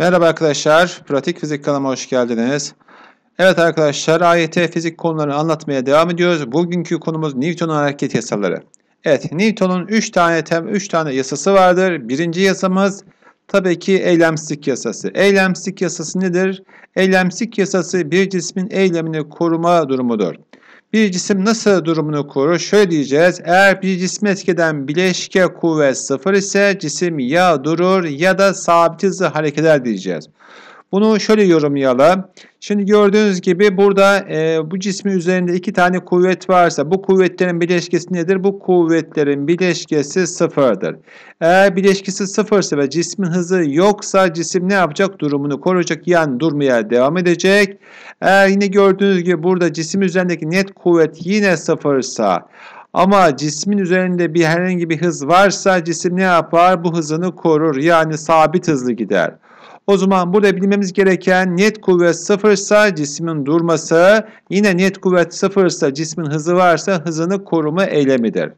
Merhaba arkadaşlar, Pratik Fizik kanalıma hoş geldiniz. Evet arkadaşlar, AYT fizik konularını anlatmaya devam ediyoruz. Bugünkü konumuz Newton'un hareket yasaları. Evet, Newton'un 3 tane tem 3 tane yasası vardır. Birinci yasamız tabii ki eylemsizlik yasası. Eylemsizlik yasası nedir? Eylemsizlik yasası bir cismin eylemini koruma durumudur bir cisim nasıl durumunu korur? Şöyle diyeceğiz. Eğer bir cismi etkeden bileşke kuvvet sıfır ise cisim ya durur ya da sabit hızlı hareket eder diyeceğiz. Bunu şöyle yorumlayalım. Şimdi gördüğünüz gibi burada e, bu cismin üzerinde iki tane kuvvet varsa bu kuvvetlerin bileşkesi nedir? Bu kuvvetlerin bileşkesi sıfırdır. Eğer bileşkesi sıfırsa ve cismin hızı yoksa cisim ne yapacak? Durumunu koruyacak yani durmaya devam edecek. Eğer yine gördüğünüz gibi burada cisim üzerindeki net kuvvet yine sıfırsa ama cismin üzerinde bir herhangi bir hız varsa cisim ne yapar? Bu hızını korur yani sabit hızlı gider. O zaman burada bilmemiz gereken net kuvvet sıfırsa cismin durması, yine net kuvvet sıfırsa cismin hızı varsa hızını koruma eylemidir.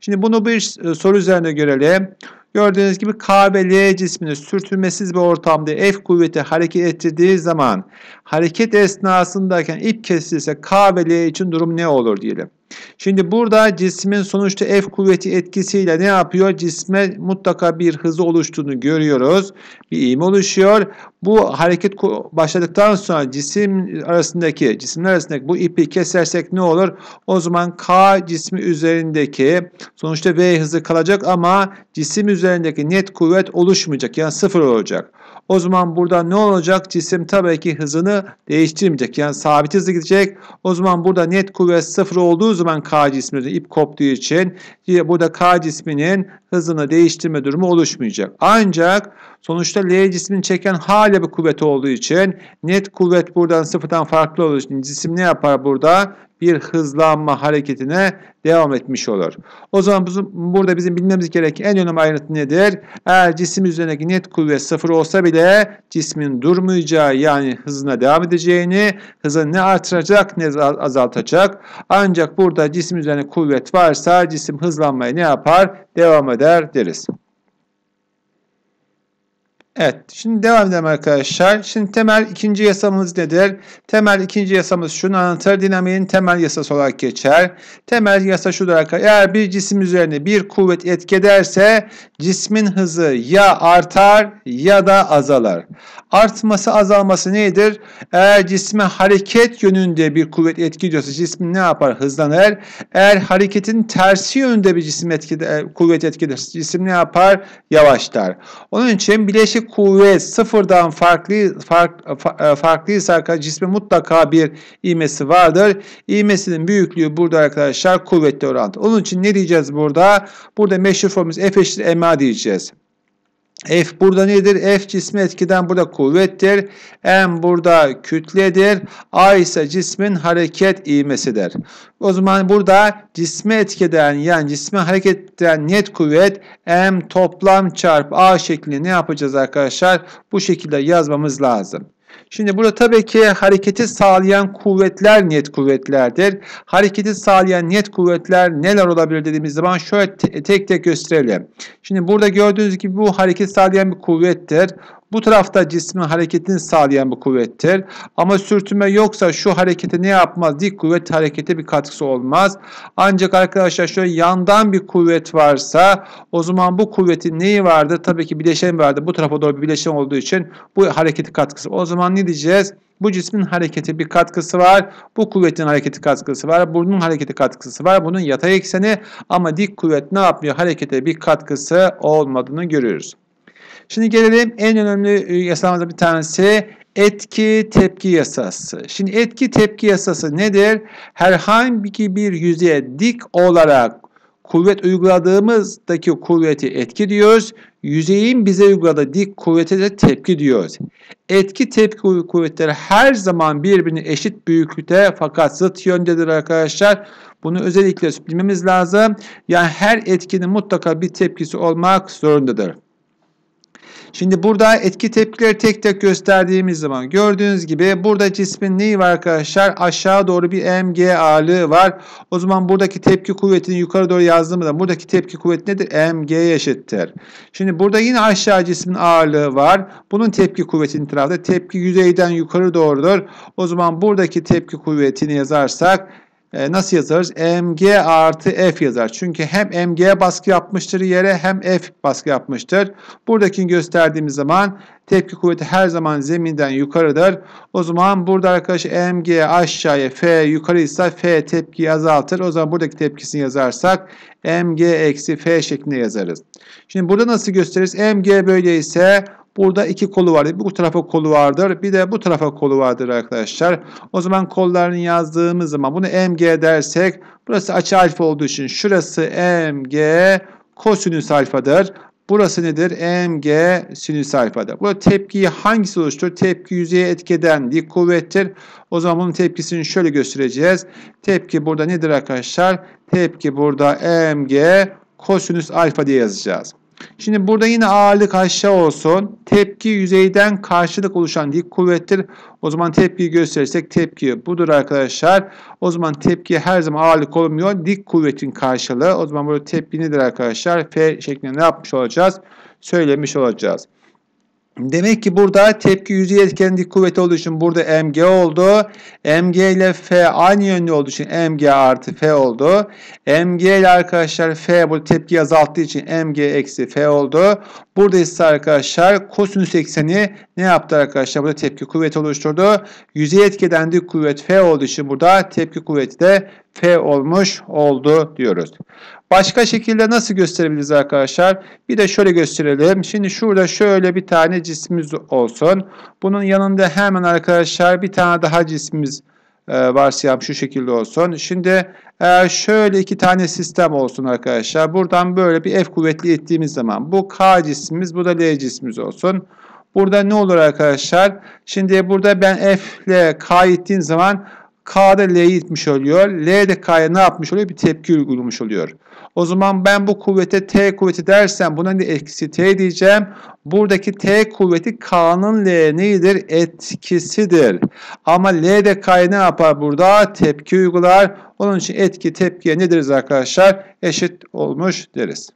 Şimdi bunu bir e, soru üzerine görelim. Gördüğünüz gibi K ve L cismini sürtünmesiz bir ortamda F kuvveti hareket ettirdiği zaman hareket esnasındayken ip kesilirse K ve L için durum ne olur diyelim. Şimdi burada cismin sonuçta F kuvveti etkisiyle ne yapıyor? Cisme mutlaka bir hızı oluştuğunu görüyoruz. Bir iğme oluşuyor. Bu hareket başladıktan sonra cisim arasındaki, cisimler arasındaki bu ipi kesersek ne olur? O zaman K cismi üzerindeki sonuçta V hızı kalacak ama cisim üzerindeki net kuvvet oluşmayacak. Yani sıfır olacak. O zaman burada ne olacak? Cisim tabii ki hızını değiştirmeyecek. Yani sabit hızla gidecek. O zaman burada net kuvvet sıfır olduğu zaman K cismi'nin ip koptuğu için e, burada K cisminin hızını değiştirme durumu oluşmayacak. Ancak sonuçta L cismini çeken hala bir kuvvet olduğu için net kuvvet buradan sıfırdan farklı olduğu için cisim ne yapar burada? bir hızlanma hareketine devam etmiş olur. O zaman bizim, burada bizim bilmemiz gereken en önemli ayrıntı nedir? Eğer cisim üzerindeki net kuvvet sıfır olsa bile cismin durmayacağı yani hızına devam edeceğini, hızı ne artıracak ne azaltacak. Ancak burada cisim üzerinde kuvvet varsa cisim hızlanmaya ne yapar? Devam eder deriz. Evet, şimdi devam edelim arkadaşlar. Şimdi temel ikinci yasamız nedir? Temel ikinci yasamız şunu anlatır. Dinamiğin temel yasası olarak geçer. Temel yasa şudur arkadaşlar. Eğer bir cisim üzerine bir kuvvet etkederse cismin hızı ya artar ya da azalar artması azalması nedir? Eğer cisme hareket yönünde bir kuvvet etki ediyorsa cismin ne yapar? Hızlanır. Eğer hareketin tersi yönünde bir cisim etkide, e, kuvvet etkidir. Cisim ne yapar? Yavaşlar. Onun için bileşik kuvvet sıfırdan farklı fark, e, farklıysa cisme mutlaka bir iğmesi vardır. İğmesinin büyüklüğü burada arkadaşlar kuvvetli orantı. Onun için ne diyeceğiz burada? Burada meşhur formumuz F eşittir MA diyeceğiz. F burada nedir? F cismi etkiden burada kuvvettir. M burada kütledir. A ise cismin hareket ivmesidir. O zaman burada cismi etkeden yani cismi hareket eden net kuvvet M toplam çarp A şeklinde ne yapacağız arkadaşlar? Bu şekilde yazmamız lazım. Şimdi burada tabii ki hareketi sağlayan kuvvetler niyet kuvvetlerdir. Hareketi sağlayan niyet kuvvetler neler olabilir dediğimiz zaman şöyle tek tek gösterelim. Şimdi burada gördüğünüz gibi bu hareketi sağlayan bir kuvvettir. Bu tarafta cismin hareketini sağlayan bir kuvvettir. Ama sürtünme yoksa şu harekete ne yapmaz? Dik kuvvet harekete bir katkısı olmaz. Ancak arkadaşlar şöyle yandan bir kuvvet varsa o zaman bu kuvvetin neyi vardı? Tabii ki bileşen vardı. Bu tarafa doğru bir bileşen olduğu için bu hareketi katkısı. O zaman ne diyeceğiz? Bu cismin hareketi bir katkısı var. Bu kuvvetin hareketi katkısı var. Bunun hareketi katkısı var. Bunun yatay ekseni ama dik kuvvet ne yapmıyor? Harekete bir katkısı olmadığını görüyoruz. Şimdi gelelim en önemli e, yasalarımızdan bir tanesi etki tepki yasası. Şimdi etki tepki yasası nedir? Herhangi bir yüzeye dik olarak kuvvet uyguladığımızdaki kuvveti etki diyoruz. Yüzeyin bize uyguladığı dik kuvvete de tepki diyoruz. Etki tepki kuvvetleri her zaman birbirine eşit büyüklükte fakat zıt yöndedir arkadaşlar. Bunu özellikle bilmemiz lazım. Yani her etkinin mutlaka bir tepkisi olmak zorundadır. Şimdi burada etki tepkileri tek tek gösterdiğimiz zaman gördüğünüz gibi burada cismin neyi var arkadaşlar? Aşağı doğru bir mg ağırlığı var. O zaman buradaki tepki kuvvetini yukarı doğru yazdığımızda buradaki tepki kuvveti nedir? mg eşittir. Şimdi burada yine aşağı cismin ağırlığı var. Bunun tepki kuvvetinin tarafta tepki yüzeyden yukarı doğrudur. O zaman buradaki tepki kuvvetini yazarsak e, nasıl yazarız? MG artı F yazar. Çünkü hem MG baskı yapmıştır yere hem F baskı yapmıştır. Buradakini gösterdiğimiz zaman tepki kuvveti her zaman zeminden yukarıdır. O zaman burada arkadaş MG aşağıya F yukarıysa F tepkiyi azaltır. O zaman buradaki tepkisini yazarsak MG eksi F şeklinde yazarız. Şimdi burada nasıl gösteririz? MG böyleyse Burada iki kolu vardır. Bu tarafa kolu vardır. Bir de bu tarafa kolu vardır arkadaşlar. O zaman kollarını yazdığımız zaman bunu MG dersek burası açı alfa olduğu için şurası MG kosinüs alfadır. Burası nedir? MG sinüs alfadır. Bu tepkiyi hangisi oluşturur? Tepki yüzeye etkeden dik kuvvettir. O zaman bunun tepkisini şöyle göstereceğiz. Tepki burada nedir arkadaşlar? Tepki burada MG kosinüs alfa diye yazacağız. Şimdi burada yine ağırlık aşağı olsun. Tepki yüzeyden karşılık oluşan dik kuvvettir. O zaman tepkiyi gösterirsek tepki budur arkadaşlar. O zaman tepki her zaman ağırlık olmuyor. Dik kuvvetin karşılığı. O zaman burada tepki nedir arkadaşlar? F şeklinde ne yapmış olacağız? Söylemiş olacağız. Demek ki burada tepki yüzey etkenlik kuvveti olduğu için burada mg oldu. mg ile f aynı yönlü olduğu için mg artı f oldu. mg ile arkadaşlar f bu tepki azalttığı için mg eksi f oldu. Burada ise arkadaşlar kosinüs ekseni ne yaptı arkadaşlar? Burada tepki kuvveti oluşturdu. Yüzey etkeden dik kuvvet f olduğu için burada tepki kuvveti de f olmuş oldu diyoruz. Başka şekilde nasıl gösterebiliriz arkadaşlar? Bir de şöyle gösterelim. Şimdi şurada şöyle bir tane cismimiz olsun. Bunun yanında hemen arkadaşlar bir tane daha cismimiz e, varsayalım şu şekilde olsun. Şimdi e, şöyle iki tane sistem olsun arkadaşlar. Buradan böyle bir F kuvvetli ettiğimiz zaman bu K cismimiz bu da L cismimiz olsun. Burada ne olur arkadaşlar? Şimdi burada ben F ile K ettiğim zaman K'da L'ye gitmiş oluyor. L de K'ya ne yapmış oluyor? Bir tepki uygulamış oluyor. O zaman ben bu kuvvete T kuvveti dersem buna ne eksi T diyeceğim. Buradaki T kuvveti K'nın L neyidir? Etkisidir. Ama L de K'ya ne yapar burada? Tepki uygular. Onun için etki tepkiye nedir arkadaşlar? Eşit olmuş deriz.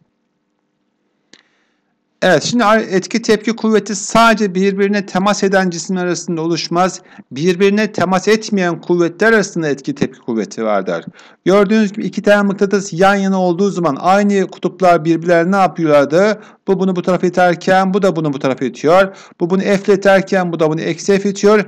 Evet şimdi etki tepki kuvveti sadece birbirine temas eden cisimler arasında oluşmaz. Birbirine temas etmeyen kuvvetler arasında etki tepki kuvveti vardır. Gördüğünüz gibi iki tane mıknatıs yan yana olduğu zaman aynı kutuplar birbirlerine ne yapıyorlardı? Bu bunu bu tarafa iterken bu da bunu bu tarafa itiyor. Bu bunu F ile iterken bu da bunu eksi F itiyor.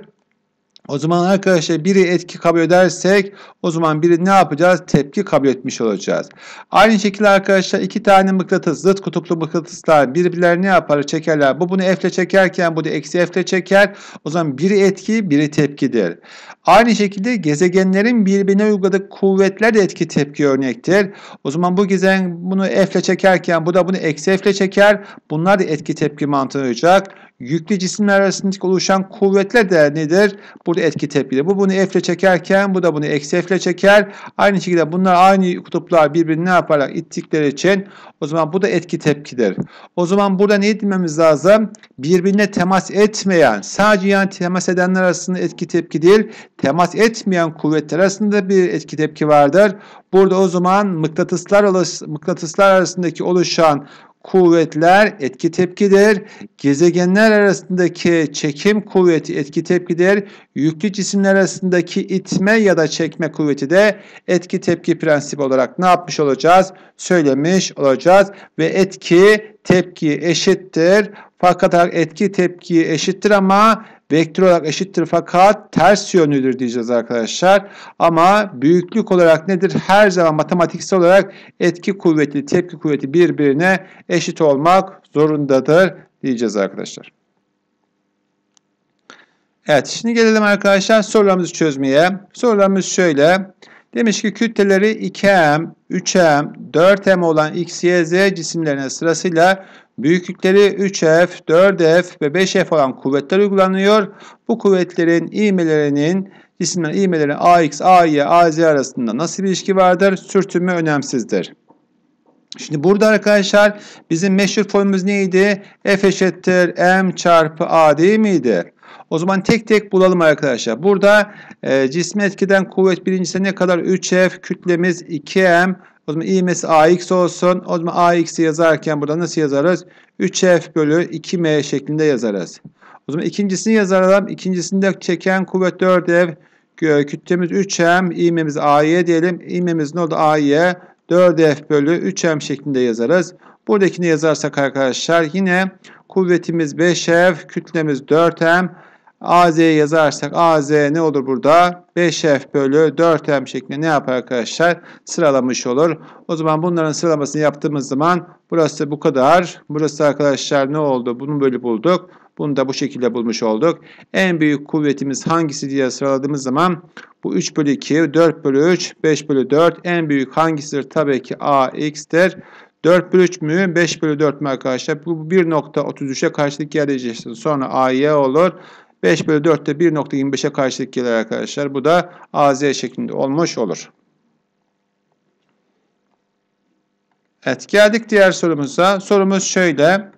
O zaman arkadaşlar biri etki kabul edersek o zaman biri ne yapacağız? Tepki kabul etmiş olacağız. Aynı şekilde arkadaşlar iki tane mıknatıs, zıt kutuplu mıknatıslar birbirlerine yapar? Çekerler. Bu bunu F ile çekerken bu da eksi F ile çeker. O zaman biri etki, biri tepkidir. Aynı şekilde gezegenlerin birbirine uyguladığı kuvvetler de etki tepki örnektir. O zaman bu gezegen bunu F ile çekerken bu da bunu eksi F ile çeker. Bunlar da etki tepki mantığı olacak yüklü cisimler arasındaki oluşan kuvvetler değer nedir? Burada etki tepkili. Bu bunu F ile çekerken bu da bunu eksi F ile çeker. Aynı şekilde bunlar aynı kutuplar birbirini ne yaparak ittikleri için o zaman bu da etki tepkidir. O zaman burada ne dememiz lazım? Birbirine temas etmeyen, sadece yani temas edenler arasında etki tepki değil, temas etmeyen kuvvetler arasında bir etki tepki vardır. Burada o zaman mıknatıslar, mıknatıslar arasındaki oluşan kuvvetler etki tepkidir. Gezegenler arasındaki çekim kuvveti etki tepkidir. Yüklü cisimler arasındaki itme ya da çekme kuvveti de etki tepki prensibi olarak ne yapmış olacağız? Söylemiş olacağız ve etki tepki eşittir. Fakat etki tepki eşittir ama vektör olarak eşittir fakat ters yönlüdür diyeceğiz arkadaşlar. Ama büyüklük olarak nedir? Her zaman matematiksel olarak etki kuvveti, tepki kuvveti birbirine eşit olmak zorundadır diyeceğiz arkadaşlar. Evet şimdi gelelim arkadaşlar sorularımızı çözmeye. Sorularımız şöyle. Demiş ki kütleleri 2M, 3M, 4M olan X, Y, Z cisimlerine sırasıyla Büyüklükleri 3F, 4F ve 5F olan kuvvetler uygulanıyor. Bu kuvvetlerin ivmelerinin cisimler ivmeleri AX, AY, AZ arasında nasıl bir ilişki vardır? Sürtünme önemsizdir. Şimdi burada arkadaşlar bizim meşhur formumuz neydi? F eşittir M çarpı A değil miydi? O zaman tek tek bulalım arkadaşlar. Burada e, cismi etkiden kuvvet birincisi ne kadar? 3F, kütlemiz 2M, o zaman i'mesi ax olsun. O zaman ax'i yazarken burada nasıl yazarız? 3f bölü 2m şeklinde yazarız. O zaman ikincisini yazarım. İkincisinde çeken kuvvet 4f. Kütlemiz 3m. İğmemiz a'ya diyelim. İğmemiz ne oldu? a'ya. 4f bölü 3m şeklinde yazarız. Buradakini yazarsak arkadaşlar yine kuvvetimiz 5f. Kütlemiz 4m. AZ'ye yazarsak AZ ne olur burada? 5F bölü 4M şeklinde ne yapar arkadaşlar? Sıralamış olur. O zaman bunların sıralamasını yaptığımız zaman burası bu kadar. Burası arkadaşlar ne oldu? Bunu böyle bulduk. Bunu da bu şekilde bulmuş olduk. En büyük kuvvetimiz hangisi diye sıraladığımız zaman bu 3 bölü 2, 4 bölü 3, 5 bölü 4 en büyük hangisidir? Tabii ki AX'tir. 4 bölü 3 mü? 5 bölü 4 mü arkadaşlar? Bu 1.33'e karşılık geleceksin. Sonra AY olur. 5 bölü 4 de 1.25'e karşılık gelir arkadaşlar. Bu da AZ şeklinde olmuş olur. Evet geldik diğer sorumuza. Sorumuz şöyle.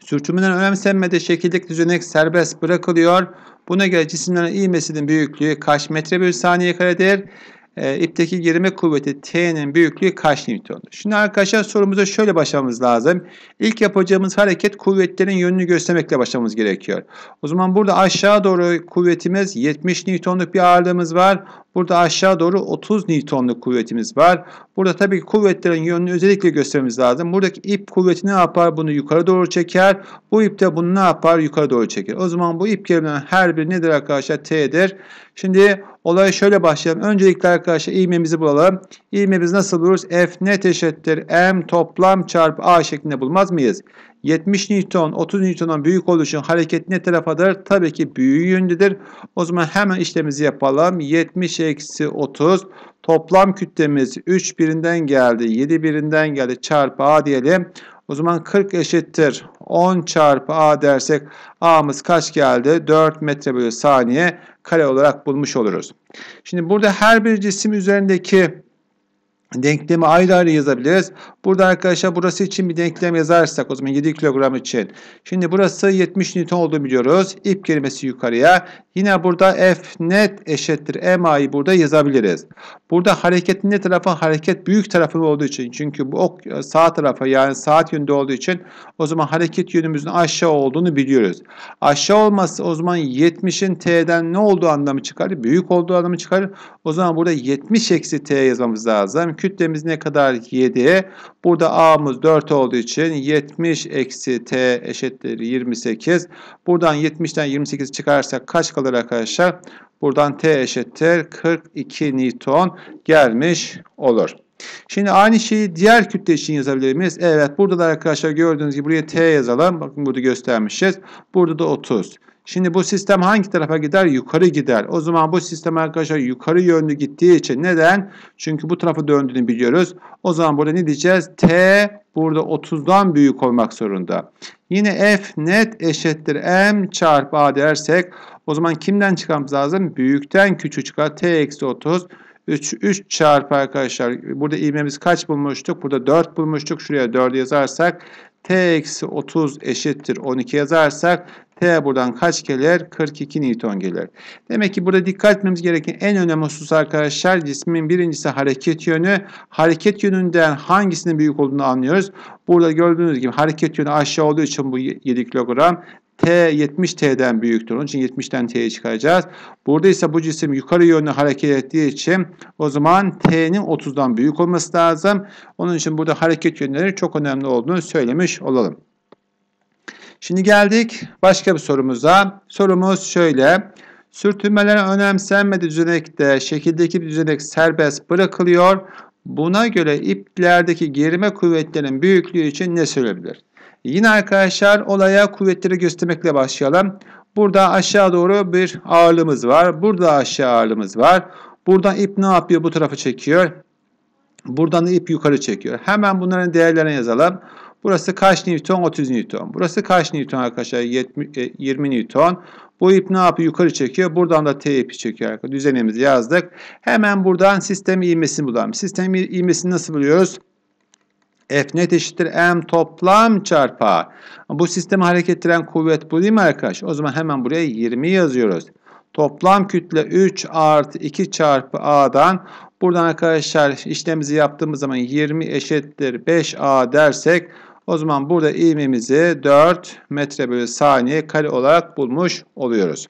Sürtünmeden önemsenmede şekillik düzenek serbest bırakılıyor. Buna göre cisimlerin ivmesinin büyüklüğü kaç metre bir saniye karedir? E, ipteki gerime kuvveti T'nin büyüklüğü kaç Newton'dur? Şimdi arkadaşlar sorumuza şöyle başlamamız lazım. İlk yapacağımız hareket kuvvetlerin yönünü göstermekle başlamamız gerekiyor. O zaman burada aşağı doğru kuvvetimiz 70 Newton'luk bir ağırlığımız var. Burada aşağı doğru 30 Newton'luk kuvvetimiz var. Burada tabii ki kuvvetlerin yönünü özellikle göstermemiz lazım. Buradaki ip kuvveti ne yapar? Bunu yukarı doğru çeker. Bu ip de bunu ne yapar? Yukarı doğru çeker. O zaman bu ip kelimelerin her biri nedir arkadaşlar? T'dir. Şimdi olaya şöyle başlayalım. Öncelikle arkadaşlar ivmemizi bulalım. İvmemizi nasıl buluruz? F net eşittir. M toplam çarpı A şeklinde bulmaz mıyız? 70 Newton 30 Newton'dan büyük olduğu için hareket ne tarafadır? Tabii ki büyüğü yönlüdür. O zaman hemen işlemizi yapalım. 70 eksi 30 toplam kütlemiz 3 birinden geldi 7 birinden geldi çarpı A diyelim. O zaman 40 eşittir 10 çarpı A dersek A'mız kaç geldi? 4 metre bölü saniye kare olarak bulmuş oluruz. Şimdi burada her bir cisim üzerindeki Denklemi ayrı ayrı yazabiliriz. Burada arkadaşlar burası için bir denklem yazarsak o zaman 7 kilogram için. Şimdi burası 70 Newton olduğunu biliyoruz. İp kelimesi yukarıya. Yine burada F net eşittir MA'yı burada yazabiliriz. Burada hareketin ne tarafı? Hareket büyük tarafı olduğu için. Çünkü bu ok e, sağ tarafa yani saat yönünde olduğu için o zaman hareket yönümüzün aşağı olduğunu biliyoruz. Aşağı olması o zaman 70'in T'den ne olduğu anlamı çıkarır, Büyük olduğu anlamı çıkarır. O zaman burada 70 eksi T yazmamız lazım kütlemiz ne kadar 7. Burada A'mız 4 olduğu için 70 eksi T eşittir 28. Buradan 70'ten 28 çıkarsak kaç kalır arkadaşlar? Buradan T eşittir 42 Newton gelmiş olur. Şimdi aynı şeyi diğer kütle için yazabilir miyiz? Evet burada da arkadaşlar gördüğünüz gibi buraya T yazalım. Bakın burada göstermişiz. Burada da 30. Şimdi bu sistem hangi tarafa gider? Yukarı gider. O zaman bu sistem arkadaşlar yukarı yönlü gittiği için neden? Çünkü bu tarafa döndüğünü biliyoruz. O zaman burada ne diyeceğiz? T burada 30'dan büyük olmak zorunda. Yine f net eşittir m çarpı a dersek o zaman kimden çıkmamız lazım? Büyükten küçük çıkar. T eksi 30. 3, 3 çarpı arkadaşlar. Burada ivmemiz kaç bulmuştuk? Burada 4 bulmuştuk. Şuraya 4 yazarsak t eksi 30 eşittir 12 yazarsak T buradan kaç gelir? 42 Newton gelir. Demek ki burada dikkat etmemiz gereken en önemli husus arkadaşlar cismin birincisi hareket yönü. Hareket yönünden hangisinin büyük olduğunu anlıyoruz. Burada gördüğünüz gibi hareket yönü aşağı olduğu için bu 7 kilogram. T 70 T'den büyüktür. Onun için 70'ten T'ye çıkaracağız. Burada ise bu cisim yukarı yönlü hareket ettiği için o zaman T'nin 30'dan büyük olması lazım. Onun için burada hareket yönleri çok önemli olduğunu söylemiş olalım. Şimdi geldik başka bir sorumuza. Sorumuz şöyle. Sürtünmeler önemsenmedi düzenekte şekildeki bir düzenek serbest bırakılıyor. Buna göre iplerdeki gerime kuvvetlerinin büyüklüğü için ne söyleyebilir? Yine arkadaşlar olaya kuvvetleri göstermekle başlayalım. Burada aşağı doğru bir ağırlığımız var. Burada aşağı ağırlığımız var. Buradan ip ne yapıyor? Bu tarafı çekiyor. Buradan da ip yukarı çekiyor. Hemen bunların değerlerini yazalım. Burası kaç Newton? 30 Newton. Burası kaç Newton arkadaşlar? 70, 20 e, Newton. Bu ip ne yapıyor? Yukarı çekiyor. Buradan da T ipi çekiyor arkadaşlar. Düzenimizi yazdık. Hemen buradan sistem ivmesini bulalım. Sistem ivmesini nasıl buluyoruz? F net eşittir M toplam çarpı A. Bu sistemi hareket ettiren kuvvet bu değil mi arkadaş? O zaman hemen buraya 20 yazıyoruz. Toplam kütle 3 artı 2 çarpı A'dan buradan arkadaşlar işlemimizi yaptığımız zaman 20 eşittir 5A dersek o zaman burada ivmemizi 4 metre bölü saniye kare olarak bulmuş oluyoruz.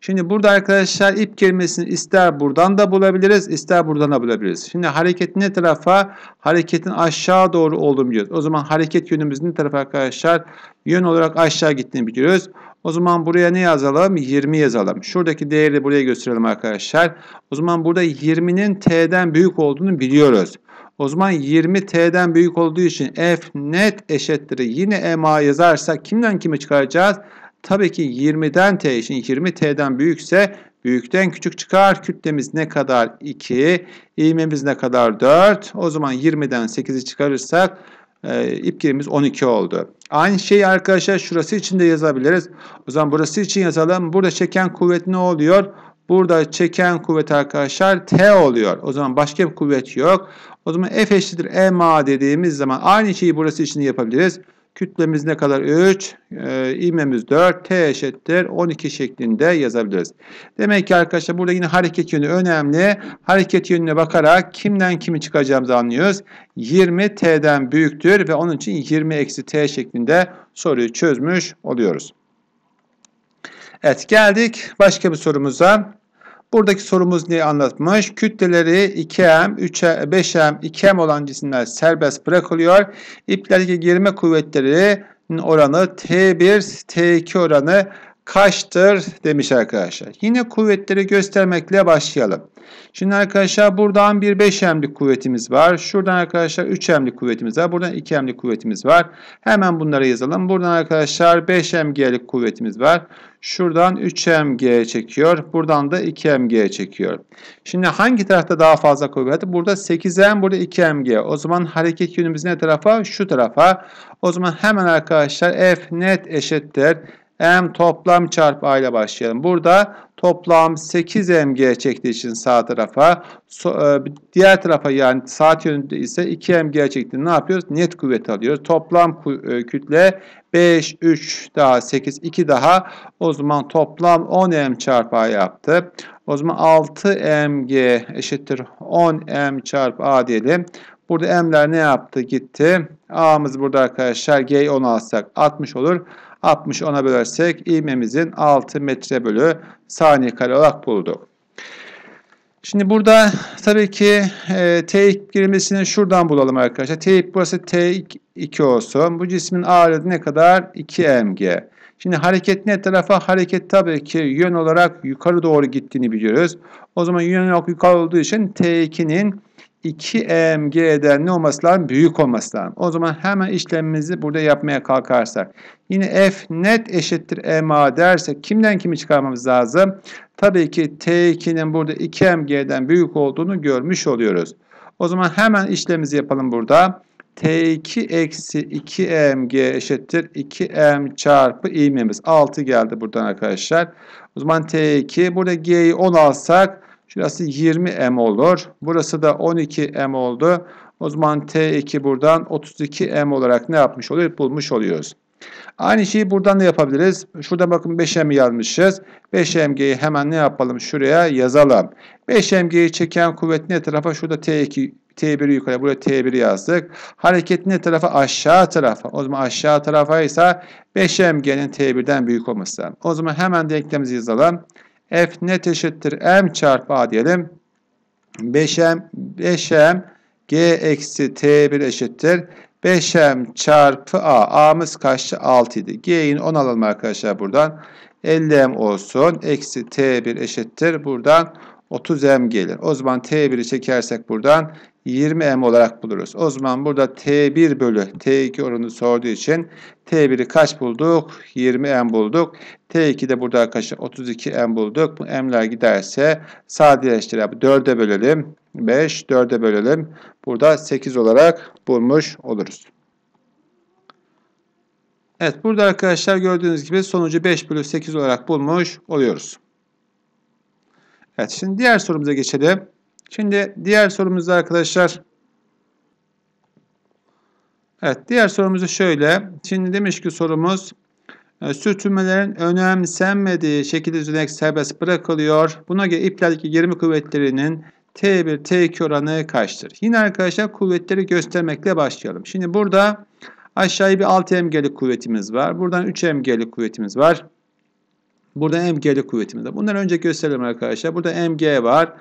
Şimdi burada arkadaşlar ip kelimesini ister buradan da bulabiliriz, ister buradan da bulabiliriz. Şimdi hareketin ne tarafa? Hareketin aşağı doğru olduğunu biliyoruz. O zaman hareket yönümüz ne tarafa arkadaşlar? Yön olarak aşağı gittiğini biliyoruz. O zaman buraya ne yazalım? 20 yazalım. Şuradaki değeri buraya gösterelim arkadaşlar. O zaman burada 20'nin t'den büyük olduğunu biliyoruz. O zaman 20 T'den büyük olduğu için F net eşittir. Yine m'a yazarsak kimden kime çıkaracağız? Tabii ki 20'den T için 20 T'den büyükse büyükten küçük çıkar. Kütlemiz ne kadar? 2. İğmemiz ne kadar? 4. O zaman 20'den 8'i çıkarırsak e, ipkirimiz 12 oldu. Aynı şeyi arkadaşlar şurası için de yazabiliriz. O zaman burası için yazalım. Burada çeken kuvvet ne oluyor? Burada çeken kuvvet arkadaşlar T oluyor. O zaman başka bir kuvvet yok. O zaman F eşittir ma dediğimiz zaman aynı şeyi burası için yapabiliriz. Kütlemiz ne kadar? 3, e, ee, ivmemiz 4, T eşittir 12 şeklinde yazabiliriz. Demek ki arkadaşlar burada yine hareket yönü önemli. Hareket yönüne bakarak kimden kimi çıkacağımızı anlıyoruz. 20 T'den büyüktür ve onun için 20 eksi T şeklinde soruyu çözmüş oluyoruz. Evet geldik başka bir sorumuza. Buradaki sorumuz neyi anlatmış? Kütleleri 2M, 3M, 5M, 2M olan cisimler serbest bırakılıyor. İplerdeki germe kuvvetleri oranı T1, T2 oranı kaçtır demiş arkadaşlar. Yine kuvvetleri göstermekle başlayalım. Şimdi arkadaşlar buradan bir 5 hemlik kuvvetimiz var. Şuradan arkadaşlar 3 hemlik kuvvetimiz var. Buradan 2 hemlik kuvvetimiz var. Hemen bunları yazalım. Buradan arkadaşlar 5 mg'lik kuvvetimiz var. Şuradan 3 mg çekiyor. Buradan da 2 mg çekiyor. Şimdi hangi tarafta daha fazla kuvvet? Burada 8 m burada 2 mg. O zaman hareket yönümüz ne tarafa? Şu tarafa. O zaman hemen arkadaşlar F net eşittir. M toplam çarpı A ile başlayalım. Burada toplam 8 mg gerçekliği için sağ tarafa, e, diğer tarafa yani saat yönünde ise 2 mg gerçekliğini ne yapıyoruz? Net kuvvet alıyoruz. Toplam e, kütle 5, 3 daha 8, 2 daha o zaman toplam 10M çarpı A yaptı. O zaman 6MG eşittir 10M çarpı A diyelim. Burada M'ler ne yaptı? Gitti. A'mız burada arkadaşlar G'yi 10 alsak 60 olur. 60 ona bölersek ivmemizin 6 metre bölü saniye kare olarak bulduk. Şimdi burada tabii ki e, T2 girmesini şuradan bulalım arkadaşlar. T2 burası T2 olsun. Bu cismin ağırlığı ne kadar? 2 mg. Şimdi hareket ne tarafa? Hareket tabii ki yön olarak yukarı doğru gittiğini biliyoruz. O zaman yön olarak yukarı olduğu için T2'nin 2 EMG'den ne olması lazım? Büyük olması lazım. O zaman hemen işlemimizi burada yapmaya kalkarsak. Yine F net eşittir e MA dersek kimden kimi çıkarmamız lazım? Tabii ki T2'nin burada 2 EMG'den büyük olduğunu görmüş oluyoruz. O zaman hemen işlemimizi yapalım burada. T2 eksi 2 EMG eşittir 2 e M çarpı ivmemiz. 6 geldi buradan arkadaşlar. O zaman T2 burada G'yi 10 alsak Şurası 20M olur. Burası da 12M oldu. O zaman T2 buradan 32M olarak ne yapmış oluyor? Bulmuş oluyoruz. Aynı şeyi buradan da yapabiliriz. Şurada bakın 5M yazmışız. 5MG'yi hemen ne yapalım? Şuraya yazalım. 5MG'yi çeken kuvvet ne tarafa? Şurada T2 T1'i yukarı buraya T1 yazdık. Hareket ne tarafa? Aşağı tarafa. O zaman aşağı tarafa ise 5MG'nin T1'den büyük olması lazım. O zaman hemen denklemimizi yazalım. F net eşittir M çarpı A diyelim. 5M, 5M G eksi T1 eşittir. 5M çarpı A. A'mız kaçtı? 6 idi. G'in 10 alalım arkadaşlar buradan. 50M olsun. Eksi T1 eşittir. Buradan 30M gelir. O zaman T1'i çekersek buradan 20m olarak buluruz. O zaman burada t1 bölü t2 oranı sorduğu için t1'i kaç bulduk? 20m bulduk. t2 de burada arkadaşlar 32m bulduk. Bu m'ler giderse sadeleştirip 4'e bölelim. 5, 4'e bölelim. Burada 8 olarak bulmuş oluruz. Evet burada arkadaşlar gördüğünüz gibi sonucu 5 bölü 8 olarak bulmuş oluyoruz. Evet şimdi diğer sorumuza geçelim. Şimdi diğer sorumuzda arkadaşlar. Evet diğer sorumuz şöyle. Şimdi demiş ki sorumuz e, sürtünmelerin önemsenmediği şekilde düzenek serbest bırakılıyor. Buna göre iplerdeki gerilme kuvvetlerinin T1, T2 oranı kaçtır? Yine arkadaşlar kuvvetleri göstermekle başlayalım. Şimdi burada aşağıya bir 6 emgeli kuvvetimiz var. Buradan 3 emgeli kuvvetimiz var. Buradan MG'li kuvvetimiz var. Bunları önce gösterelim arkadaşlar. Burada MG var.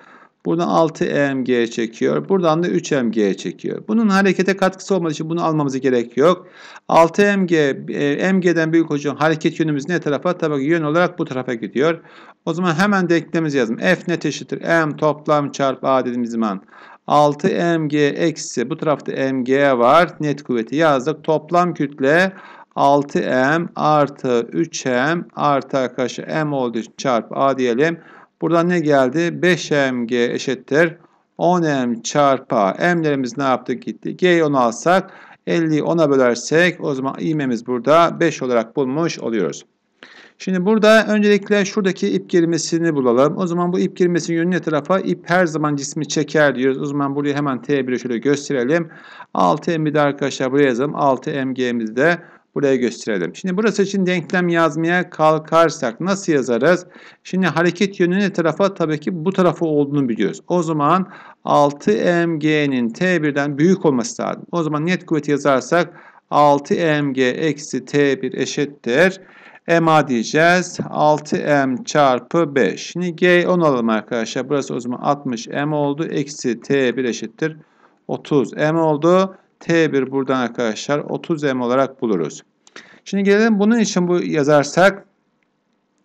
Buradan 6 mg çekiyor. Buradan da 3 mg çekiyor. Bunun harekete katkısı olmadığı için bunu almamıza gerek yok. 6 EMG, mg'den büyük hocam hareket yönümüz ne tarafa? Tabii yön olarak bu tarafa gidiyor. O zaman hemen denklemimiz yazdım. F ne eşittir. M toplam çarpı A dediğimiz zaman 6 mg eksi bu tarafta mg var. Net kuvveti yazdık. Toplam kütle 6M artı 3M artı arkadaşlar M olduğu için çarpı A diyelim. Buradan ne geldi? 5mg eşittir. 10m çarpı m'lerimiz ne yaptı gitti. G'yi 10 alsak 50'yi 10'a bölersek o zaman ivmemiz burada 5 olarak bulmuş oluyoruz. Şimdi burada öncelikle şuradaki ip girmesini bulalım. O zaman bu ip girmesinin yönü ne tarafa? İp her zaman cismi çeker diyoruz. O zaman burayı hemen T1'i şöyle gösterelim. 6 mg'de arkadaşlar buraya yazalım. 6 mg'mizde buraya gösterelim. Şimdi burası için denklem yazmaya kalkarsak nasıl yazarız? Şimdi hareket yönü ne tarafa? Tabii ki bu tarafı olduğunu biliyoruz. O zaman 6mg'nin t1'den büyük olması lazım. O zaman net kuvveti yazarsak 6mg eksi t1 eşittir. MA diyeceğiz. 6M çarpı 5. Şimdi G 10 alalım arkadaşlar. Burası o zaman 60M oldu. Eksi T1 eşittir. 30M oldu. T1 buradan arkadaşlar 30M olarak buluruz. Şimdi gelelim bunun için bu yazarsak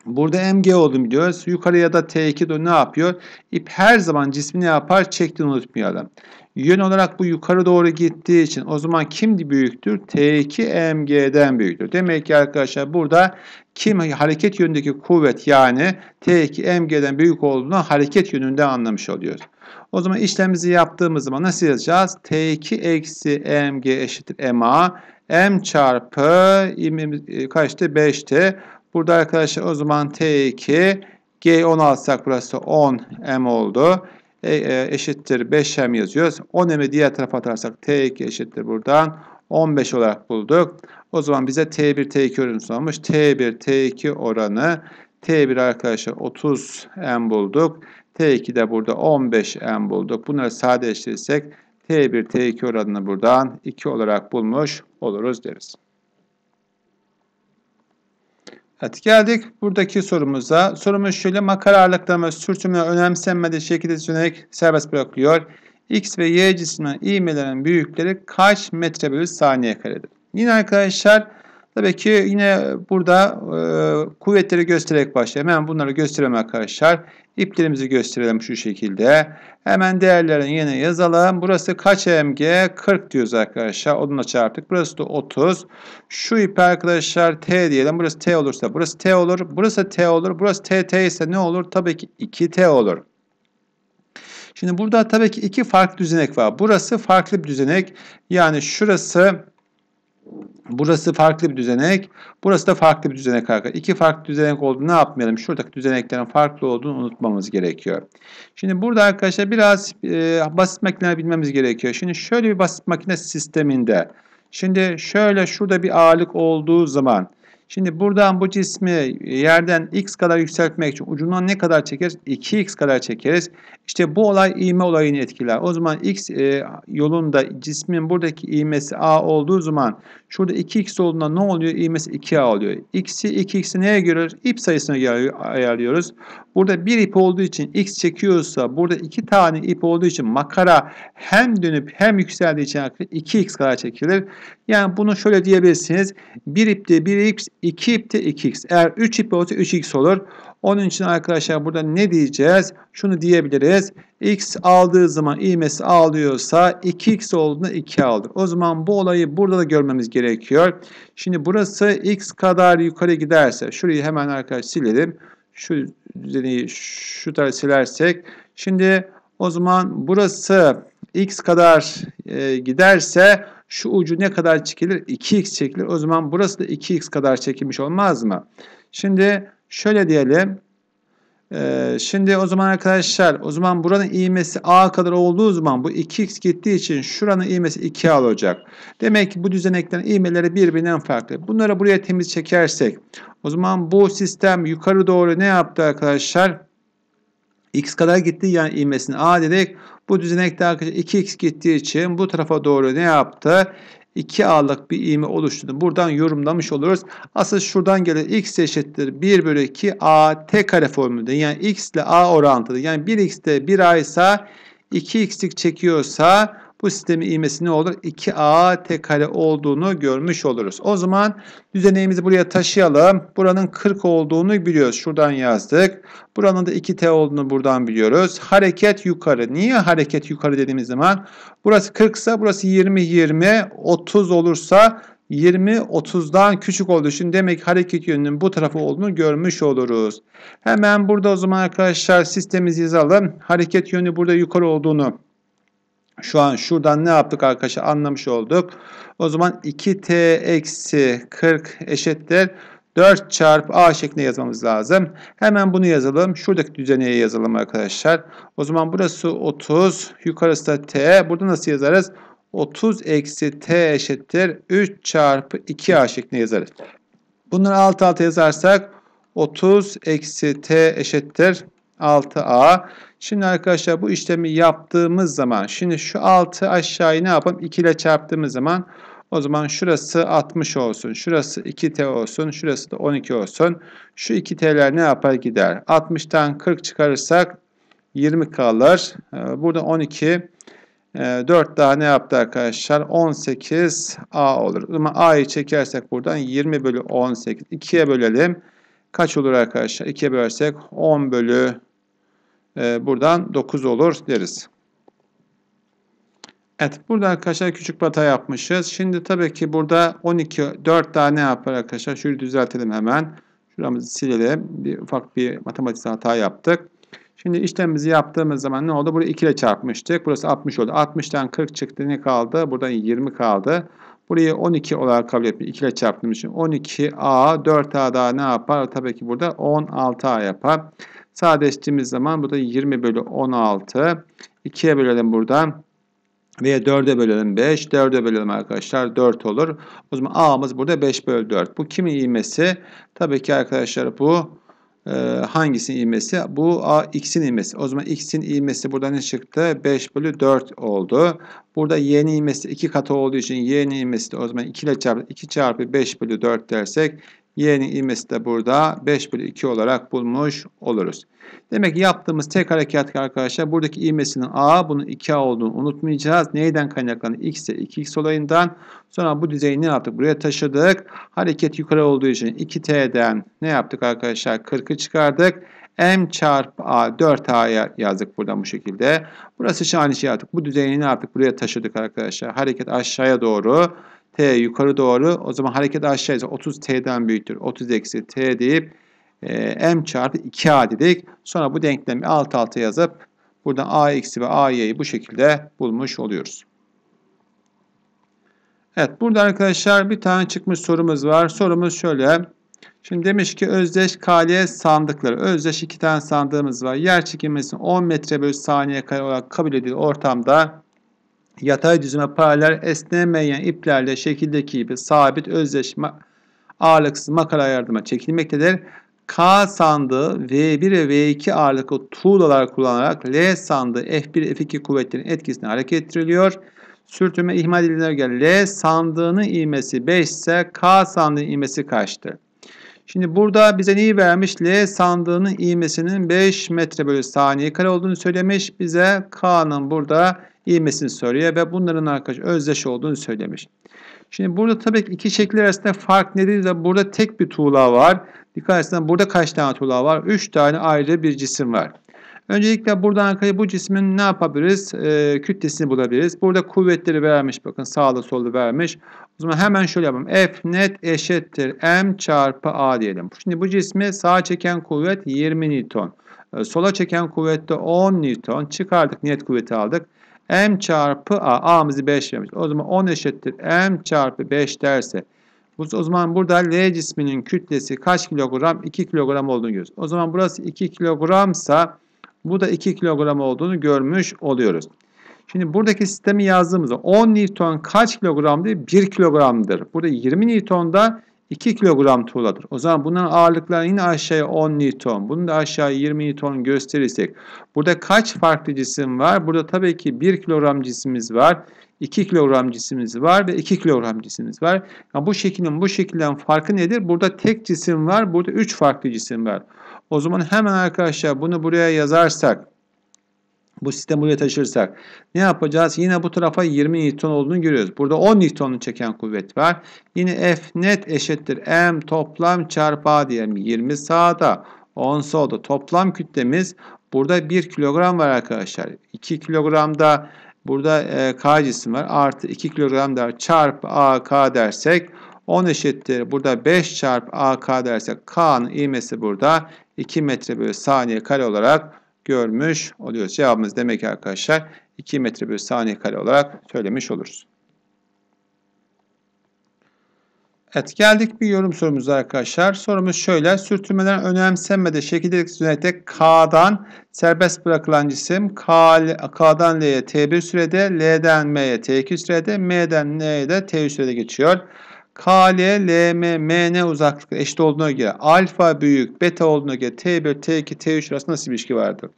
Burada MG oldum diyoruz. Yukarıya da T2 de ne yapıyor? İp her zaman cismini yapar? Çektiğini unutmayalım. Yön olarak bu yukarı doğru gittiği için o zaman kim büyüktür? T2 MG'den büyüktür. Demek ki arkadaşlar burada kim hareket yönündeki kuvvet yani T2 MG'den büyük olduğunu hareket yönünde anlamış oluyoruz. O zaman işlemimizi yaptığımız zaman nasıl yazacağız? T2 eksi MG eşittir MA m çarpı ivmemiz e, kaçtı? 5'ti. Burada arkadaşlar o zaman t2 g 10 alsak burası 10 m oldu. E, e, eşittir 5m yazıyoruz. 10m'i diğer tarafa atarsak t2 eşittir buradan 15 olarak bulduk. O zaman bize t1 t2 oranı sormuş. t1 t2 oranı t1 arkadaşlar 30m bulduk. T2 de burada 15m bulduk. Bunları sadeleştirirsek T1, T2 oranını buradan 2 olarak bulmuş oluruz deriz. Evet geldik buradaki sorumuza. Sorumuz şöyle makara ağırlıklarımız sürtünme önemsenmediği şekilde sürünerek serbest bırakılıyor. X ve Y cisminin ivmelerin büyükleri kaç metre bölü saniye karedir? Yine arkadaşlar Tabii ki yine burada e, kuvvetleri göstererek başlayalım. Hemen bunları gösterelim arkadaşlar. İplerimizi gösterelim şu şekilde. Hemen değerlerini yine yazalım. Burası kaç mg? 40 diyoruz arkadaşlar. Onunla çarptık. Burası da 30. Şu ip arkadaşlar T diyelim. Burası T olursa burası T olur. Burası T olur. Burası TT ise ne olur? Tabii ki 2T olur. Şimdi burada tabii ki iki farklı düzenek var. Burası farklı bir düzenek. Yani şurası Burası farklı bir düzenek. Burası da farklı bir düzenek arkadaşlar. İki farklı düzenek olduğunu ne yapmayalım? Şuradaki düzeneklerin farklı olduğunu unutmamız gerekiyor. Şimdi burada arkadaşlar biraz e, basit makineler bilmemiz gerekiyor. Şimdi şöyle bir basit makine sisteminde. Şimdi şöyle şurada bir ağırlık olduğu zaman. Şimdi buradan bu cismi yerden x kadar yükseltmek için ucundan ne kadar çekeriz? 2x kadar çekeriz. İşte bu olay iğme olayını etkiler. O zaman x e, yolunda cismin buradaki iğmesi a olduğu zaman Şurada 2x olduğunda ne oluyor? İğmesi 2a oluyor. X'i 2x'i neye göre? İp sayısına göre ayarlıyoruz. Burada bir ip olduğu için x çekiyorsa burada iki tane ip olduğu için makara hem dönüp hem yükseldiği için 2x kadar çekilir. Yani bunu şöyle diyebilirsiniz. Bir ipte 1x, iki ipte 2x. Eğer 3 ip olsa 3x olur. Onun için arkadaşlar burada ne diyeceğiz? Şunu diyebiliriz. X aldığı zaman ivmesi alıyorsa 2x olduğunda 2 aldı. O zaman bu olayı burada da görmemiz gerekiyor. Şimdi burası x kadar yukarı giderse şurayı hemen arkadaşlar silelim. Şu düzeneyi şu tarafa silersek. Şimdi o zaman burası x kadar e, giderse şu ucu ne kadar çekilir? 2x çekilir. O zaman burası da 2x kadar çekilmiş olmaz mı? Şimdi Şöyle diyelim. Ee, şimdi o zaman arkadaşlar o zaman buranın iğmesi a kadar olduğu zaman bu 2x gittiği için şuranın iğmesi 2a olacak. Demek ki bu düzeneklerin iğmeleri birbirinden farklı. Bunları buraya temiz çekersek o zaman bu sistem yukarı doğru ne yaptı arkadaşlar? x kadar gitti yani iğmesini a dedik. Bu düzenekte arkadaşlar 2x gittiği için bu tarafa doğru ne yaptı? 2 A'lık bir iğme oluşturdu. Buradan yorumlamış oluruz. Asıl şuradan gelen x eşittir 1 bölü 2 a t kare formülünde. Yani x ile a orantılı. Yani 1x de 1 a ise 2x'lik çekiyorsa bu sistemin ivmesi ne olur? 2a t kare olduğunu görmüş oluruz. O zaman düzeneğimizi buraya taşıyalım. Buranın 40 olduğunu biliyoruz. Şuradan yazdık. Buranın da 2t olduğunu buradan biliyoruz. Hareket yukarı. Niye hareket yukarı dediğimiz zaman? Burası 40 ise burası 20 20 30 olursa 20-30'dan küçük olduğu için demek hareket yönünün bu tarafı olduğunu görmüş oluruz. Hemen burada o zaman arkadaşlar sistemimizi yazalım. Hareket yönü burada yukarı olduğunu şu an şuradan ne yaptık arkadaşlar anlamış olduk. O zaman 2t eksi 40 eşittir. 4 çarp a şeklinde yazmamız lazım. Hemen bunu yazalım. Şuradaki düzeneye yazalım arkadaşlar. O zaman burası 30. Yukarısı da t. Burada nasıl yazarız? 30 eksi t eşittir. 3 çarpı 2a şeklinde yazarız. Bunları alt alta yazarsak 30 eksi t eşittir. 6A. Şimdi arkadaşlar bu işlemi yaptığımız zaman şimdi şu 6 aşağıyı ne yapalım? 2 ile çarptığımız zaman o zaman şurası 60 olsun. Şurası 2T olsun. Şurası da 12 olsun. Şu 2T'ler ne yapar gider? 60'tan 40 çıkarırsak 20 kalır. Ee, burada 12 4 e, daha ne yaptı arkadaşlar? 18 A olur. Ama A'yı çekersek buradan 20 bölü 18. 2'ye bölelim. Kaç olur arkadaşlar? 2'ye bölersek 10 bölü ee, buradan 9 olur deriz. Evet burada arkadaşlar küçük pata yapmışız. Şimdi tabii ki burada 12 4 daha ne yapar arkadaşlar. Şurayı düzeltelim hemen. Şuramızı silelim. Bir ufak bir matematik hata yaptık. Şimdi işlemimizi yaptığımız zaman ne oldu? Burayı 2 ile çarpmıştık. Burası 60 oldu. 60'tan 40 çıktı. Ne kaldı? Buradan 20 kaldı. Burayı 12 olarak kabul etmiş. 2 ile çarptığımız için 12A, 4A daha ne yapar? Tabii ki burada 16A yapar. Sadeleştiğimiz zaman bu da 20 bölü 16. 2'ye bölelim buradan. Veya 4'e bölelim 5. 4'e bölelim arkadaşlar 4 olur. O zaman A'mız burada 5 bölü 4. Bu kimin iğmesi? Tabii ki arkadaşlar bu e, hangisinin iğmesi? Bu A X'in iğmesi. O zaman X'in iğmesi burada ne çıktı? 5 bölü 4 oldu. Burada Y'nin iğmesi 2 katı olduğu için Y'nin iğmesi de o zaman 2 ile çarpı 2 çarpı 5 bölü 4 dersek Y'nin ivmesi de burada 5 bölü 2 olarak bulmuş oluruz. Demek ki yaptığımız tek harekat arkadaşlar buradaki ivmesinin A bunun 2A olduğunu unutmayacağız. Neyden kaynaklanır? ise 2X olayından. Sonra bu düzeyi ne yaptık? Buraya taşıdık. Hareket yukarı olduğu için 2T'den ne yaptık arkadaşlar? 40'ı çıkardık. M çarpı A 4A'ya yazdık buradan bu şekilde. Burası için aynı şey yaptık. Bu düzeyini ne yaptık? Buraya taşıdık arkadaşlar. Hareket aşağıya doğru. T yukarı doğru. O zaman hareket aşağıysa 30 T'den büyüktür. 30 eksi T deyip e, M çarpı 2A dedik. Sonra bu denklemi alt alta yazıp buradan A eksi ve a A'yı bu şekilde bulmuş oluyoruz. Evet burada arkadaşlar bir tane çıkmış sorumuz var. Sorumuz şöyle. Şimdi demiş ki özdeş kaleye sandıkları. Özdeş iki tane sandığımız var. Yer çekilmesini 10 metre bölü saniye kare olarak kabul edildiği ortamda yatay düzüme paralel esnemeyen iplerle şekildeki gibi sabit özdeş ma ağırlıksız makara yardıma çekilmektedir. K sandığı V1 ve V2 ağırlıklı tuğlalar kullanarak L sandığı F1 F2 kuvvetlerin etkisine hareket ettiriliyor. Sürtünme ihmal edilene göre L sandığının ivmesi 5 ise K sandığının ivmesi kaçtır? Şimdi burada bize neyi vermiş? L sandığının iğmesinin 5 metre bölü saniye kare olduğunu söylemiş. Bize K'nın burada iğmesini söylüyor ve bunların arkadaş özdeş olduğunu söylemiş. Şimdi burada tabii ki iki şekil arasında fark nedir? De burada tek bir tuğla var. Dikkat etsin burada kaç tane tuğla var? 3 tane ayrı bir cisim var. Öncelikle buradan bu cismin ne yapabiliriz? E, kütlesini bulabiliriz. Burada kuvvetleri vermiş. Bakın sağlı solu vermiş. O zaman hemen şöyle yapalım. F net eşittir M çarpı A diyelim. Şimdi bu cismi sağa çeken kuvvet 20 Newton. E, sola çeken kuvvet de 10 Newton. Çıkardık net kuvveti aldık. M çarpı A. A'mızı 5 vermiş. O zaman 10 eşittir M çarpı 5 derse. O zaman burada L cisminin kütlesi kaç kilogram? 2 kilogram olduğunu görüyoruz. O zaman burası 2 kilogramsa bu da 2 kilogram olduğunu görmüş oluyoruz. Şimdi buradaki sistemi yazdığımızda 10 Newton kaç kilogramdı? 1 kilogramdır. Burada 20 Newton'da 2 kilogram tuğladır. O zaman bunların ağırlıkları yine aşağıya 10 Newton. Bunu da aşağıya 20 Newton gösterirsek. Burada kaç farklı cisim var? Burada tabii ki 1 kilogram cisimiz var. 2 kilogram cisimiz var ve 2 kilogram cisimiz var. Yani bu şeklin bu şekilden farkı nedir? Burada tek cisim var. Burada 3 farklı cisim var. O zaman hemen arkadaşlar bunu buraya yazarsak bu sistemi buraya taşırsak ne yapacağız? Yine bu tarafa 20 Newton olduğunu görüyoruz. Burada 10 newton'un çeken kuvvet var. Yine F net eşittir. M toplam çarpı diyelim. 20 sağda 10 solda. Toplam kütlemiz burada 1 kilogram var arkadaşlar. 2 kilogramda burada e, K cisim var. Artı 2 kilogram da çarpı ak dersek 10 eşittir. Burada 5 çarpı AK dersek K'nın ivmesi burada 2 metre bölü saniye kare olarak görmüş oluyoruz. Cevabımız demek ki arkadaşlar 2 metre bölü saniye kare olarak söylemiş oluruz. Evet geldik bir yorum sorumuza arkadaşlar. Sorumuz şöyle. Sürtünmeden önemsenmede şekildelik sürede K'dan serbest bırakılan cisim K, K'dan L'ye T1 sürede, L'den M'ye T2 sürede, M'den N'ye de T3 sürede geçiyor. KL, LM, MN uzaklık eşit olduğuna göre alfa büyük, beta olduğuna göre T1, T2, T3 arasında nasıl bir ilişki vardır?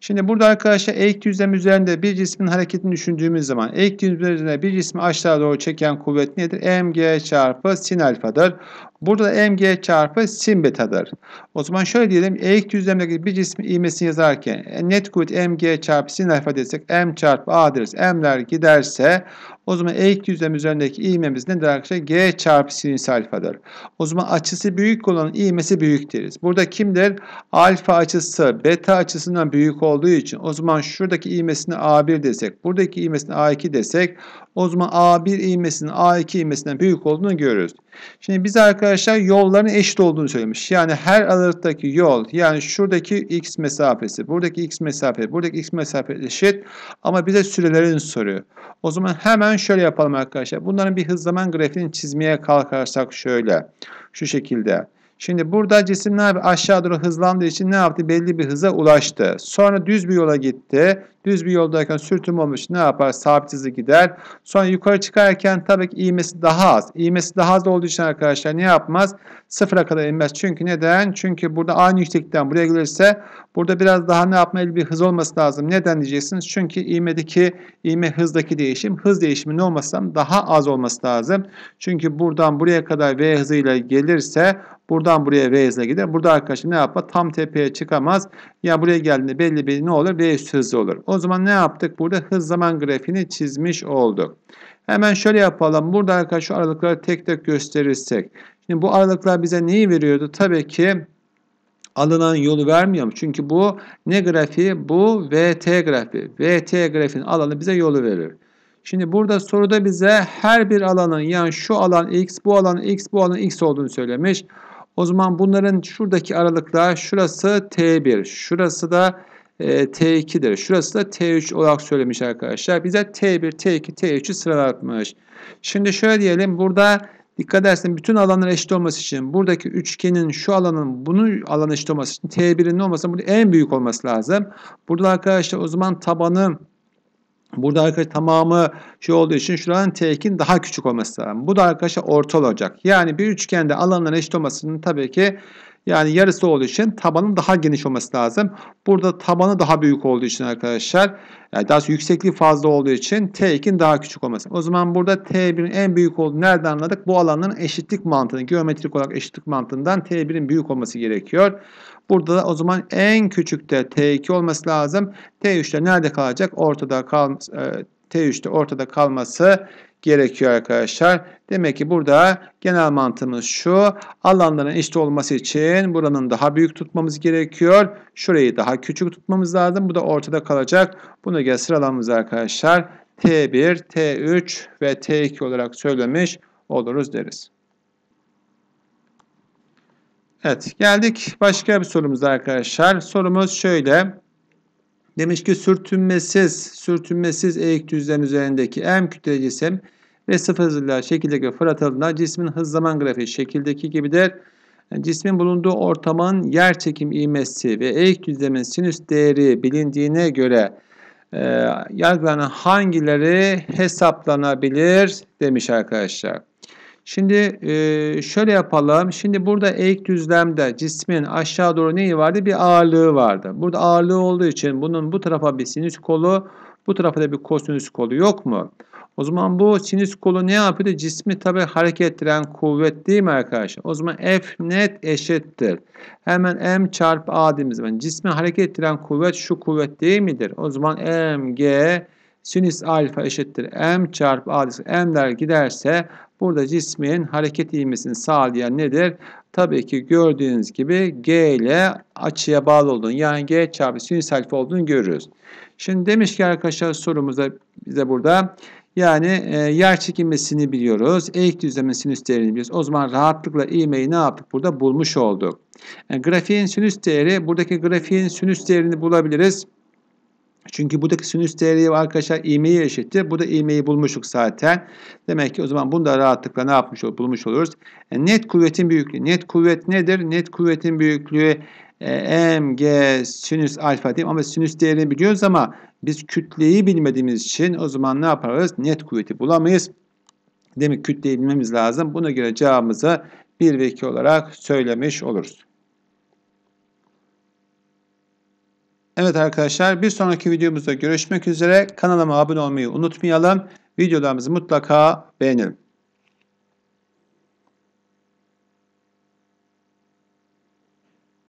Şimdi burada arkadaşlar eğik düzlem üzerinde bir cismin hareketini düşündüğümüz zaman eğik düzlem üzerinde bir cismi aşağı doğru çeken kuvvet nedir? mg çarpı sin alfadır. Burada mg çarpı sin betadır. O zaman şöyle diyelim. eğik düzlemdeki bir cismin ivmesini yazarken e, net kuvvet mg çarpı sin alfa desek m çarpı a deriz. m'ler giderse o zaman eğik düzlem üzerindeki ivmemiz nedir arkadaşlar? g çarpı sin alfadır. O zaman açısı büyük olan ivmesi büyük deriz. Burada kimdir? Alfa açısı beta açısından büyük olduğu için o zaman şuradaki ivmesini a1 desek, buradaki ivmesini a2 desek o zaman A1 ivmesinin A2 ivmesinden büyük olduğunu görüyoruz. Şimdi biz arkadaşlar yolların eşit olduğunu söylemiş. Yani her aralıktaki yol yani şuradaki x mesafesi, buradaki x mesafe, buradaki x mesafe eşit ama bize sürelerini soruyor. O zaman hemen şöyle yapalım arkadaşlar. Bunların bir hız zaman grafiğini çizmeye kalkarsak şöyle şu şekilde. Şimdi burada cisim ne yaptı? Aşağı doğru hızlandığı için ne yaptı? Belli bir hıza ulaştı. Sonra düz bir yola gitti. Düz bir yoldayken sürtüm olmuş ne yapar? Sabit hızı gider. Sonra yukarı çıkarken tabii ki iğmesi daha az. İğmesi daha az olduğu için arkadaşlar ne yapmaz? sıfıra kadar inmez. Çünkü neden? Çünkü burada aynı yüksekten buraya gelirse burada biraz daha ne yapmalı bir hız olması lazım. Neden diyeceksiniz? Çünkü ivmedeki ivme hızdaki değişim hız değişimi ne olmasından daha az olması lazım. Çünkü buradan buraya kadar V hızıyla gelirse buradan buraya V hızla gider. Burada arkadaşım ne yapma Tam tepeye çıkamaz. Ya yani buraya geldiğinde belli bir ne olur? V üst hızlı olur. O zaman ne yaptık? Burada hız zaman grafiğini çizmiş olduk. Hemen şöyle yapalım. Burada arkadaşlar şu aralıkları tek tek gösterirsek. Şimdi bu aralıklar bize neyi veriyordu? Tabii ki alınan yolu vermiyor. Çünkü bu ne grafiği? Bu VT grafiği. VT grafiğinin alanı bize yolu verir. Şimdi burada soruda bize her bir alanın yani şu alan x, bu alan x, bu alan x olduğunu söylemiş. O zaman bunların şuradaki aralıklar şurası T1, şurası da e, T2'dir. Şurası da T3 olarak söylemiş arkadaşlar. Bize T1, T2, T3'ü sıralatmış. Şimdi şöyle diyelim burada Dikkat edersen bütün alanlar eşit olması için buradaki üçgenin şu alanın bunun alanı eşit olması için T1'in ne olması burada en büyük olması lazım. Burada arkadaşlar o zaman tabanı Burada arkadaşlar tamamı şey olduğu için şuranın tekin daha küçük olması lazım. Bu da arkadaşlar orta olacak. Yani bir üçgende alanların eşit olmasının tabii ki yani yarısı olduğu için tabanın daha geniş olması lazım. Burada tabanı daha büyük olduğu için arkadaşlar yani daha yüksekliği fazla olduğu için T2'nin daha küçük olması. O zaman burada T1'in en büyük olduğunu nereden anladık? Bu alanların eşitlik mantığını, geometrik olarak eşitlik mantığından T1'in büyük olması gerekiyor. Burada da o zaman en küçük de T2 olması lazım. T3'te nerede kalacak? Ortada kal e, T3'te ortada kalması gerekiyor arkadaşlar. Demek ki burada genel mantığımız şu. Alanların eşit olması için buranın daha büyük tutmamız gerekiyor. Şurayı daha küçük tutmamız lazım. Bu da ortada kalacak. Buna göre sıralamamız arkadaşlar T1, T3 ve T2 olarak söylemiş oluruz deriz. Evet geldik başka bir sorumuza arkadaşlar. Sorumuz şöyle. Demiş ki sürtünmesiz, sürtünmesiz eğik düzlem üzerindeki M kütle cisim ve sıfır hızıyla şekildeki göre fırlatıldığında cismin hız zaman grafiği şekildeki gibidir. Yani cismin bulunduğu ortamın yer çekim ivmesi ve eğik düzlemin sinüs değeri bilindiğine göre e, yargılanan hangileri hesaplanabilir demiş arkadaşlar. Şimdi e, şöyle yapalım. Şimdi burada eğik düzlemde cismin aşağı doğru neyi vardı? Bir ağırlığı vardı. Burada ağırlığı olduğu için bunun bu tarafa bir sinüs kolu, bu tarafa da bir kosinüs kolu yok mu? O zaman bu sinüs kolu ne yapıyordu? Cismi tabi hareket ettiren kuvvet değil mi arkadaşlar? O zaman F net eşittir. Hemen M çarpı A dediğimiz zaman cismi hareket ettiren kuvvet şu kuvvet değil midir? O zaman M G sinüs alfa eşittir. M çarpı A M der giderse burada cismin hareket ivmesini sağlayan nedir? Tabii ki gördüğünüz gibi G ile açıya bağlı olduğunu yani G çarpı sinüs alfa olduğunu görürüz. Şimdi demiş ki arkadaşlar sorumuzda bize burada yani e, yer çekilmesini biliyoruz. Eğik düzlemin sinüs değerini biliyoruz. O zaman rahatlıkla ivmeyi ne yaptık burada? Bulmuş olduk. Yani e, grafiğin sinüs değeri, buradaki grafiğin sinüs değerini bulabiliriz. Çünkü buradaki sinüs değeri arkadaşlar iğmeyi eşittir. Burada da bulmuştuk zaten. Demek ki o zaman bunu da rahatlıkla ne yapmış ol, bulmuş oluruz. Yani e, net kuvvetin büyüklüğü. Net kuvvet nedir? Net kuvvetin büyüklüğü e, mg sinüs alfa diyeyim ama sinüs değerini biliyoruz ama biz kütleyi bilmediğimiz için o zaman ne yaparız? Net kuvveti bulamayız. Demek kütleyi bilmemiz lazım. Buna göre cevabımızı 1 ve 2 olarak söylemiş oluruz. Evet arkadaşlar bir sonraki videomuzda görüşmek üzere. Kanalıma abone olmayı unutmayalım. Videolarımızı mutlaka beğenelim.